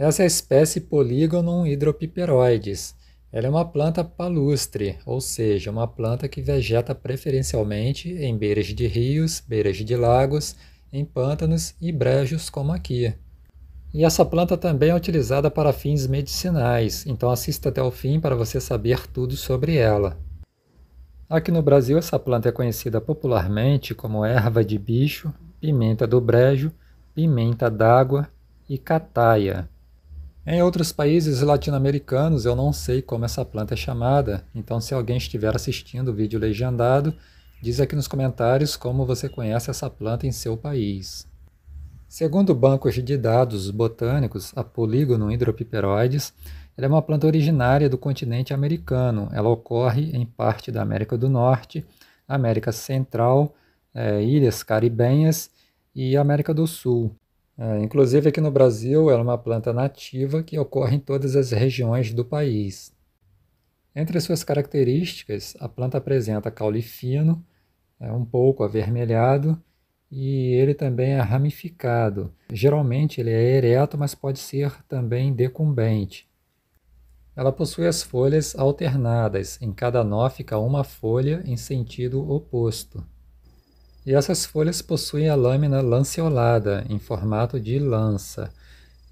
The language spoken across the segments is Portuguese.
Essa é a espécie Polygonum hidropiperoides. Ela é uma planta palustre, ou seja, uma planta que vegeta preferencialmente em beiras de rios, beiras de lagos, em pântanos e brejos como aqui. E essa planta também é utilizada para fins medicinais, então assista até o fim para você saber tudo sobre ela. Aqui no Brasil, essa planta é conhecida popularmente como erva de bicho, pimenta do brejo, pimenta d'água e cataia. Em outros países latino-americanos, eu não sei como essa planta é chamada, então se alguém estiver assistindo o vídeo legendado, diz aqui nos comentários como você conhece essa planta em seu país. Segundo bancos de dados botânicos, a polígono hidropiperoides, ela é uma planta originária do continente americano. Ela ocorre em parte da América do Norte, América Central, é, Ilhas Caribenhas e América do Sul. É, inclusive aqui no Brasil, ela é uma planta nativa que ocorre em todas as regiões do país. Entre suas características, a planta apresenta caule fino, é um pouco avermelhado e ele também é ramificado. Geralmente ele é ereto, mas pode ser também decumbente. Ela possui as folhas alternadas, em cada nó fica uma folha em sentido oposto. E essas folhas possuem a lâmina lanceolada, em formato de lança,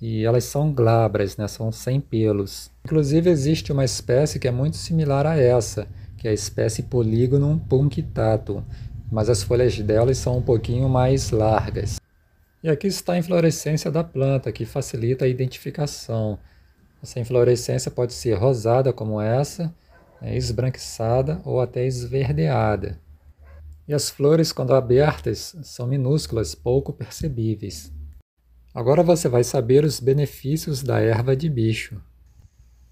e elas são glabras, né? são sem pelos. Inclusive, existe uma espécie que é muito similar a essa, que é a espécie Polygonum punctatum, mas as folhas delas são um pouquinho mais largas. E aqui está a inflorescência da planta, que facilita a identificação. Essa inflorescência pode ser rosada, como essa, né, esbranquiçada ou até esverdeada e as flores, quando abertas, são minúsculas, pouco percebíveis. Agora você vai saber os benefícios da erva de bicho.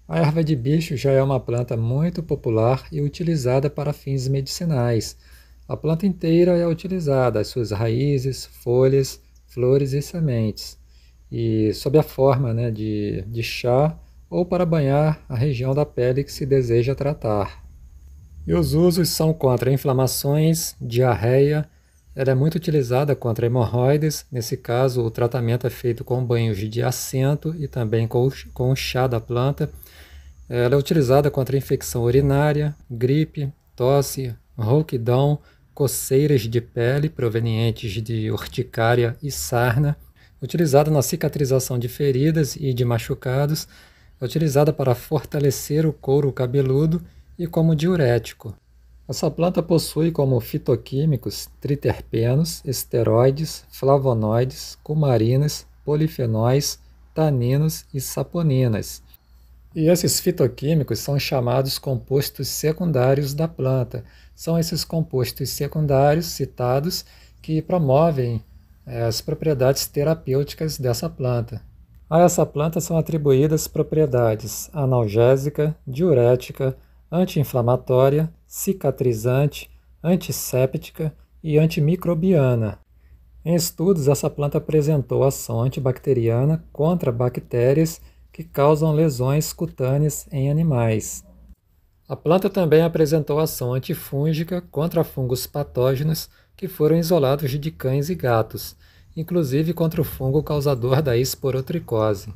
A erva de bicho já é uma planta muito popular e utilizada para fins medicinais. A planta inteira é utilizada, as suas raízes, folhas, flores e sementes, e sob a forma né, de, de chá ou para banhar a região da pele que se deseja tratar. E os usos são contra inflamações, diarreia, ela é muito utilizada contra hemorroides, nesse caso o tratamento é feito com banhos de assento e também com, o chá da planta. Ela é utilizada contra infecção urinária, gripe, tosse, rouquidão, coceiras de pele provenientes de urticária e sarna, utilizada na cicatrização de feridas e de machucados, é utilizada para fortalecer o couro cabeludo e como diurético. Essa planta possui como fitoquímicos triterpenos, esteroides, flavonoides, cumarinas, polifenóis, taninos e saponinas. E esses fitoquímicos são chamados compostos secundários da planta. São esses compostos secundários citados que promovem eh, as propriedades terapêuticas dessa planta. A essa planta são atribuídas propriedades analgésica, diurética, anti-inflamatória, cicatrizante, antisséptica e antimicrobiana. Em estudos, essa planta apresentou ação antibacteriana contra bactérias que causam lesões cutâneas em animais. A planta também apresentou ação antifúngica contra fungos patógenos que foram isolados de cães e gatos, inclusive contra o fungo causador da esporotricose.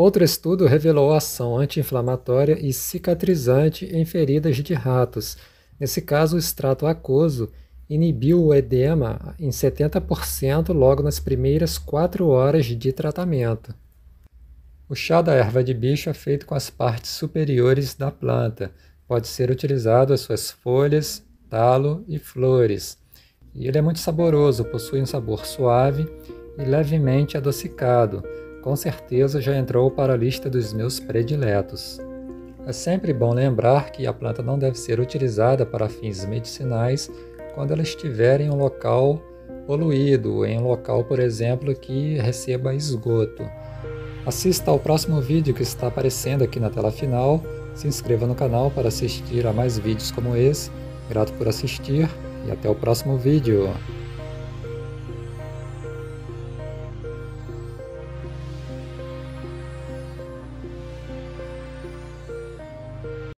Outro estudo revelou ação anti-inflamatória e cicatrizante em feridas de ratos. Nesse caso, o extrato aquoso inibiu o edema em 70% logo nas primeiras 4 horas de tratamento. O chá da erva de bicho é feito com as partes superiores da planta. Pode ser utilizado as suas folhas, talo e flores. E ele é muito saboroso, possui um sabor suave e levemente adocicado com certeza já entrou para a lista dos meus prediletos. É sempre bom lembrar que a planta não deve ser utilizada para fins medicinais quando ela estiver em um local poluído, em um local, por exemplo, que receba esgoto. Assista ao próximo vídeo que está aparecendo aqui na tela final, se inscreva no canal para assistir a mais vídeos como esse. Grato por assistir e até o próximo vídeo.